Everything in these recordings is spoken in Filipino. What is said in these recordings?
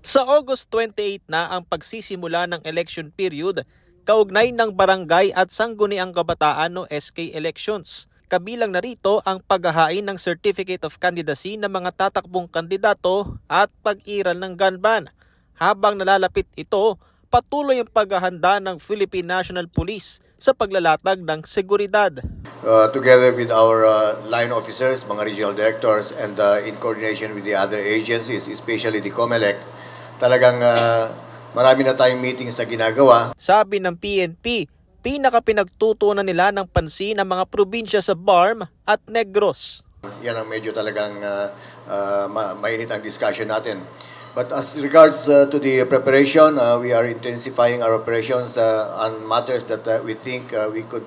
Sa August 28 na ang pagsisimula ng election period kaugnay ng barangay at sangguniang kabataan o SK elections. Kabilang narito ang paghahain ng Certificate of Candidacy ng mga tatakbong kandidato at pag-iral ng gun Habang nalalapit ito, patuloy ang paghahanda ng Philippine National Police sa paglalatag ng seguridad. Uh, together with our uh, line officers, mga regional directors, and uh, in coordination with the other agencies, especially the COMELEC, talagang uh, marami na tayong meetings na ginagawa. Sabi ng PNP, pinakapinagtutunan nila ng pansin ang mga probinsya sa Barm at Negros. Yan ang medyo talagang uh, uh, mainit ang discussion natin. But as regards uh, to the preparation, uh, we are intensifying our operations uh, on matters that uh, we think uh, we could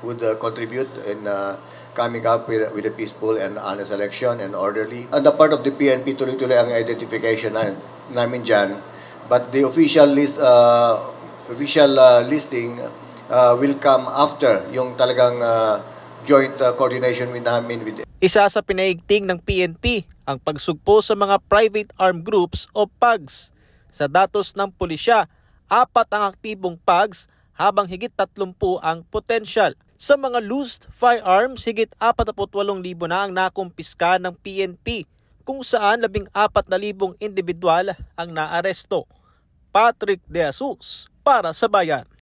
would uh, contribute in uh, coming up with, with a peaceful and honest election and orderly. On the part of the PNP, tuloy-tuloy ang identification na namin dyan. But the official list, uh, official uh, listing uh, will come after yung talagang uh, joint uh, coordination with namin with Isa sa pinaigting ng PNP ang pagsugpo sa mga private armed groups o PAGs. Sa datos ng pulisya, apat ang aktibong PAGs habang higit 30 ang potential. Sa mga loosed firearms, higit 48,000 na ang nakumpiska ng PNP kung saan 14,000 individual ang naaresto. Patrick De Jesus para sa bayan.